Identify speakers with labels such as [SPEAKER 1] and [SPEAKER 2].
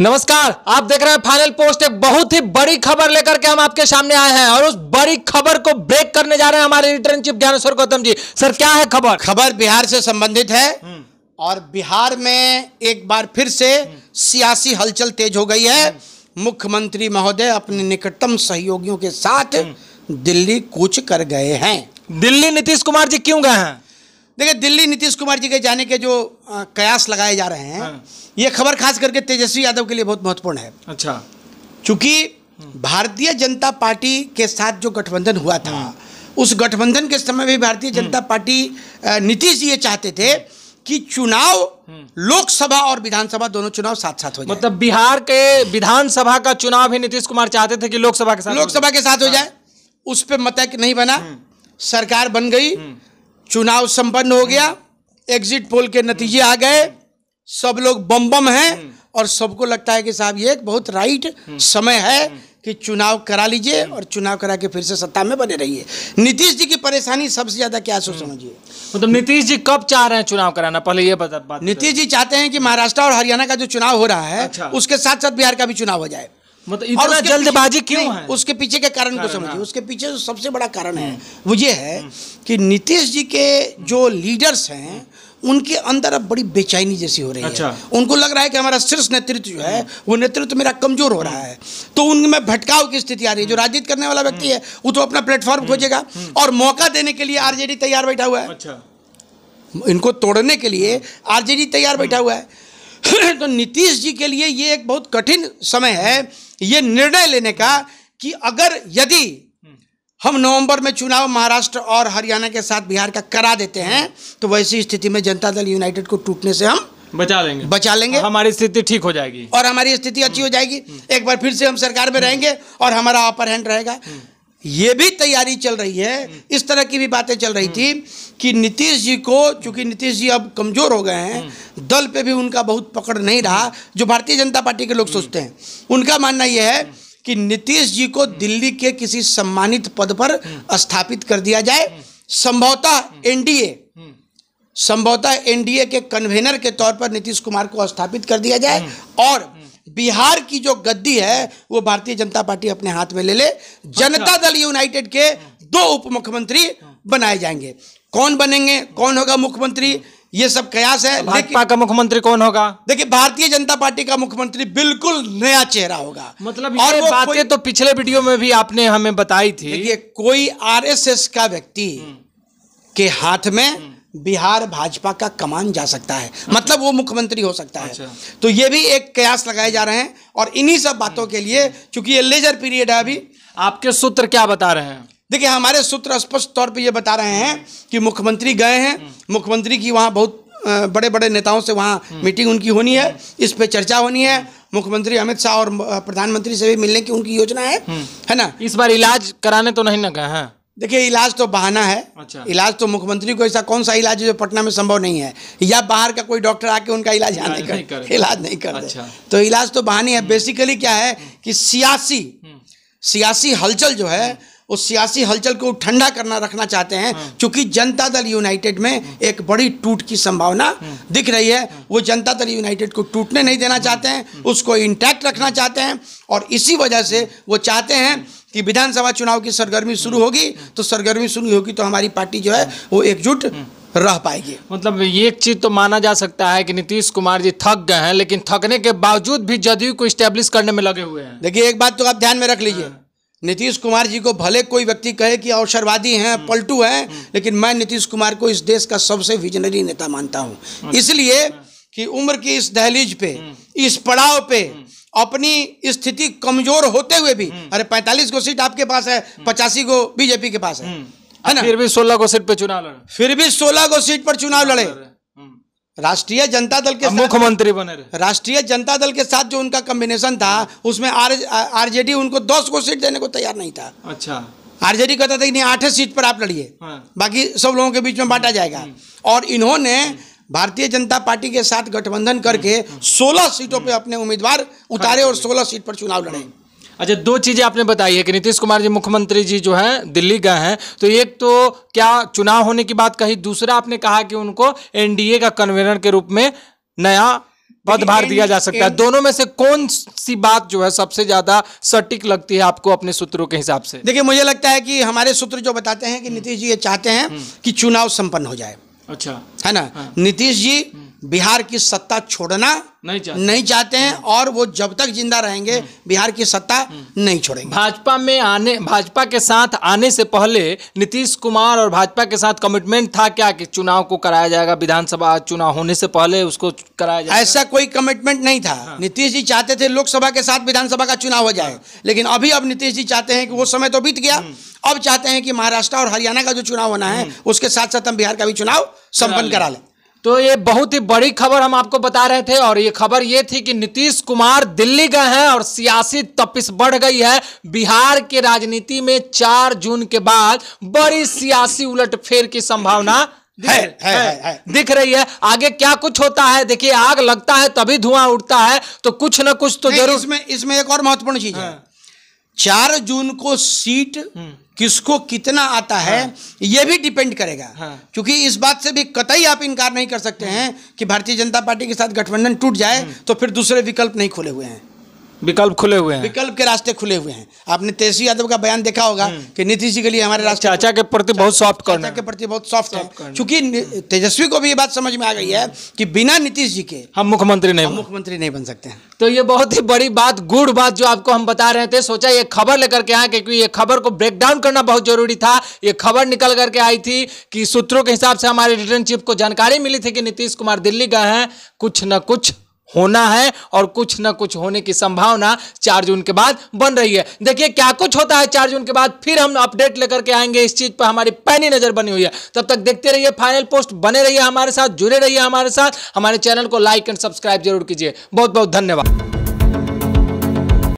[SPEAKER 1] नमस्कार आप देख रहे हैं फाइनल पोस्ट एक बहुत ही बड़ी खबर लेकर के हम आपके सामने आए हैं और उस
[SPEAKER 2] बड़ी खबर को ब्रेक करने जा रहे हैं हमारे return chief Gyaneshwar Gautam ji sir क्या है खबर खबर बिहार से संबंधित है हम्म। और बिहार में एक बार फिर से हम्म। सियासी हलचल तेज हो गई है हम्म। मुख्यमंत्री महोदय अपने निकटतम सहयोगियों के साथ दिल्ली कूच कर गए हैं दिल्ली नीतीश कुमार जी क्यों गए हैं देखिए दिल्ली नीतीश कुमार जी के जाने के जो कयास लगाए जा रहे हैं हाँ। ये खबर खास करके तेजस्वी यादव के लिए बहुत महत्वपूर्ण है अच्छा चूंकि भारतीय जनता पार्टी के साथ जो गठबंधन हुआ था हाँ। उस गठबंधन के समय भी भारतीय हम्म। जनता पार्टी नीतीश जी ये चाहते थे कि चुनाव हम्म। लोकसभा और विधानसभा दोनों चुनाव साथ साथ हो जाए मतलब बिहार के विधानसभा का चुनाव भी नीतीश कुमार चाहते थे कि लोकसभा के साथ लोकसभा के साथ हो हाँ। जाए उस पर मत नहीं बना हम्म। सरकार बन गई चुनाव संपन्न हो गया एग्जिट पोल के नतीजे आ गए सब लोग बम बम हैं और सबको लगता है कि साहब ये बहुत राइट समय है कि चुनाव करा लीजिए और चुनाव करा के फिर से सत्ता में बने रहिए नीतीश जी की परेशानी सबसे ज्यादा क्या सोच समझिए मतलब नीतीश जी कब चाह रहे हैं चुनाव कराना पहले ये बता नीतीश जी चाहते हैं कि महाराष्ट्र और हरियाणा का जो चुनाव हो रहा है अच्छा। उसके साथ साथ बिहार का भी चुनाव हो जाए मतलब इतना जल्दबाजी क्यों है उसके पीछे के कारण को समझिए हाँ। उसके पीछे जो सबसे बड़ा कारण है हम्म। वो ये है हम्म। कि नीतीश जी के जो लीडर्स हैं उनके अंदर अब बड़ी बेचैनी जैसी हो रही अच्छा। है उनको लग रहा है कि हमारा शीर्ष नेतृत्व जो है हम्म। वो नेतृत्व मेरा कमजोर हो रहा है तो उनमें भटकाव की स्थिति आ रही है जो राजनीति करने वाला व्यक्ति है वो तो अपना प्लेटफॉर्म खोजेगा और मौका देने के लिए आरजेडी तैयार बैठा हुआ है अच्छा। इनको तोड़ने के लिए आरजेडी तैयार बैठा हुआ है तो नीतीश जी के लिए ये एक बहुत कठिन समय है ये निर्णय लेने का कि अगर यदि हम्म। हम नवंबर में चुनाव महाराष्ट्र और हरियाणा के साथ बिहार का करा देते हैं तो वैसी स्थिति में जनता दल यूनाइटेड को टूटने से हम
[SPEAKER 1] बचा लेंगे बचा लेंगे हमारी स्थिति ठीक हो जाएगी
[SPEAKER 2] और हमारी स्थिति अच्छी हो हम्म। जाएगी हम्म। एक बार फिर से हम सरकार में रहेंगे और हमारा अपर हैंड रहेगा ये भी तैयारी चल रही है हम्म। इस तरह की भी बातें चल रही थी हम्म। कि नीतीश जी को चूंकि नीतीश जी अब कमजोर हो गए हैं हम्म। दल पे भी उनका बहुत पकड़ नहीं रहा जो भारतीय जनता पार्टी के लोग सोचते हैं उनका मानना यह है कि नीतीश जी को दिल्ली के किसी सम्मानित पद पर स्थापित कर दिया जाए संभवतः एनडीए संभवतः एनडीए के कन्वेनर के तौर पर नीतीश कुमार को स्थापित कर दिया जाए और बिहार की जो गद्दी है वो भारतीय जनता पार्टी अपने हाथ में ले ले जनता अच्छा। दल यूनाइटेड के दो उप मुख्यमंत्री बनाए जाएंगे कौन बनेंगे कौन होगा मुख्यमंत्री ये सब कयास है भाजपा का मुख्यमंत्री कौन होगा देखिए भारतीय जनता पार्टी का मुख्यमंत्री बिल्कुल नया चेहरा होगा
[SPEAKER 1] मतलब और ये बातें
[SPEAKER 2] तो पिछले वीडियो में भी आपने हमें बताई थी देखिए कोई आरएसएस का व्यक्ति हम्म। के हाथ में हम्म। बिहार भाजपा का कमान जा सकता है मतलब वो मुख्यमंत्री हो सकता है अच्छा। तो ये भी एक कयास लगाए जा रहे हैं और इन्हीं सब बातों के लिए चूंकि ये लेजर पीरियड है अभी आपके सूत्र क्या बता रहे हैं देखिए हमारे सूत्र स्पष्ट तौर पे ये बता रहे हैं कि मुख्यमंत्री गए हैं मुख्यमंत्री की वहाँ बहुत बड़े बड़े नेताओं से वहाँ हम्म। मीटिंग उनकी होनी है इस पर चर्चा होनी है मुख्यमंत्री अमित शाह और प्रधानमंत्री से भी मिलने की उनकी योजना है हम्म। है ना इस बार इलाज कराने तो नहीं ना गए हैं देखिए इलाज तो बहाना है अच्छा इलाज तो मुख्यमंत्री को ऐसा कौन सा इलाज है जो पटना में संभव नहीं है या बाहर का कोई डॉक्टर आके उनका इलाज नहीं, नहीं कर इलाज नहीं कर अच्छा। तो इलाज तो बहानी है हम्म। बेसिकली क्या है हम्म। कि सियासी हम्म। सियासी हलचल जो है उस सियासी हलचल को ठंडा करना रखना चाहते हैं क्योंकि जनता दल यूनाइटेड में एक बड़ी टूट की संभावना दिख रही है वो जनता दल यूनाइटेड को टूटने नहीं देना चाहते हैं उसको इंटैक्ट रखना चाहते हैं और इसी वजह से वो चाहते हैं कि विधानसभा चुनाव की सरगर्मी शुरू होगी तो सरगर्मी शुरू होगी तो हमारी पार्टी जो है वो एकजुट रह पाएगी मतलब
[SPEAKER 1] ये एक चीज़ तो माना जा सकता है कि नीतीश कुमार जी थक गए हैं लेकिन थकने के बावजूद भी जदयू
[SPEAKER 2] को स्टेब्लिश करने में लगे हुए हैं देखिए एक बात तो आप ध्यान में रख लीजिए हाँ। नीतीश कुमार जी को भले कोई व्यक्ति कहे कि अवसरवादी हैं हम्म। पलटू हैं हम्म। लेकिन मैं नीतीश कुमार को इस देश का सबसे विजनरी नेता मानता हूं अच्छा। इसलिए हाँ। कि उम्र की इस दहलीज पे हम्म। इस पड़ाव पे अपनी स्थिति कमजोर होते हुए भी हम्म। अरे पैंतालीस गो सीट आपके पास है हम्म। पचासी गो बीजेपी के पास है हम्म। है ना फिर भी सोलह गो सीट पर चुनाव लड़े फिर भी सोलह गो सीट पर चुनाव लड़े राष्ट्रीय जनता दल के मुख्यमंत्री बने राष्ट्रीय जनता दल के साथ जो उनका कॉम्बिनेशन था उसमें आरजेडी उनको दस को सीट देने को तैयार नहीं था अच्छा आरजेडी कहता था कि नहीं आठ सीट पर आप लड़िए हाँ। बाकी सब लोगों के बीच में बांटा जाएगा और इन्होंने भारतीय जनता पार्टी के साथ गठबंधन करके 16 हम्म, हम्म। सीटों हम्म। पे अपने उम्मीदवार उतारे और 16 सीट पर चुनाव लड़े
[SPEAKER 1] अच्छा दो चीज़ें आपने बताई है कि नीतीश कुमार जी मुख्यमंत्री जी जो है दिल्ली गए हैं तो एक तो क्या चुनाव होने की बात कही दूसरा आपने कहा कि उनको एनडीए का कन्वेनर के रूप में नया पदभार दिया जा सकता है दोनों में से कौन सी बात जो है सबसे ज्यादा सटीक लगती है आपको अपने सूत्रों के हिसाब से
[SPEAKER 2] देखिए मुझे लगता है कि हमारे सूत्र जो बताते हैं कि नीतीश जी ये चाहते हैं कि चुनाव संपन्न हो जाए अच्छा है ना हाँ। नीतीश जी बिहार की सत्ता छोड़ना नहीं चाहते नहीं चाहते हैं और वो जब तक जिंदा रहेंगे बिहार की सत्ता नहीं छोड़ेंगे भाजपा में आने भाजपा के साथ
[SPEAKER 1] आने से पहले नीतीश कुमार और भाजपा के साथ कमिटमेंट था क्या कि चुनाव को कराया जाएगा
[SPEAKER 2] विधानसभा चुनाव होने से पहले उसको कराया जाएगा ऐसा कोई कमिटमेंट नहीं था हाँ। नीतीश जी चाहते थे लोकसभा के साथ विधानसभा का चुनाव हो जाए हाँ। लेकिन अभी अब नीतीश जी चाहते हैं कि वो समय तो बीत गया हम्म। अब चाहते हैं कि महाराष्ट्र और हरियाणा का जो चुनाव होना है हम्म। उसके साथ साथ हम बिहार का भी चुनाव संपन्न करा लें तो ये बहुत ही बड़ी खबर हम आपको बता रहे थे और ये खबर ये थी कि नीतीश कुमार
[SPEAKER 1] दिल्ली गए हैं और सियासी तपिस बढ़ गई है बिहार के राजनीति में चार जून के बाद बड़ी सियासी उलटफेर की संभावना है, है, है, है, दिख
[SPEAKER 2] रही है आगे क्या कुछ होता है देखिए आग लगता है तभी धुआं उठता है तो कुछ ना कुछ तो जरूर इसमें इसमें एक और महत्वपूर्ण चीज है हाँ। चार जून को सीट हम्म। किसको कितना आता है हाँ। यह भी डिपेंड करेगा हाँ। क्योंकि इस बात से भी कतई आप इनकार नहीं कर सकते हम्म। हैं कि भारतीय जनता पार्टी के साथ गठबंधन टूट जाए हम्म। तो फिर दूसरे विकल्प नहीं खोले हुए हैं विकल्प खुले हुए हैं विकल्प के रास्ते खुले हुए हैं आपने तेजस्वी यादव का बयान देखा होगा हम्म। कि नीतीश जी के लिए हमारे रास्ते चाचा के प्रति बहुत सॉफ्ट चाचा के प्रति बहुत सॉफ्ट है क्योंकि तेजस्वी को भी ये बात समझ में आ गई है कि बिना नीतीश जी के हम मुख्यमंत्री नहीं मुख्यमंत्री नहीं बन सकते तो ये बहुत ही
[SPEAKER 1] बड़ी बात गुड़ बात जो आपको हम बता रहे थे सोचा ये खबर लेकर के आए क्योंकि ये खबर को ब्रेक डाउन करना बहुत जरूरी था ये खबर निकल करके आई थी कि सूत्रों के हिसाब से हमारे रिटर्न चीफ को जानकारी मिली थी कि नीतीश कुमार दिल्ली गए हैं कुछ न कुछ होना है और कुछ ना कुछ होने की संभावना चार जून के बाद बन रही है देखिए क्या कुछ होता है चार जून के बाद फिर हम अपडेट लेकर के आएंगे इस चीज पर हमारी पैनी नजर बनी हुई है तब तक देखते रहिए फाइनल पोस्ट बने रहिए हमारे साथ जुड़े रहिए हमारे साथ हमारे चैनल को लाइक एंड सब्सक्राइब जरूर कीजिए बहुत बहुत धन्यवाद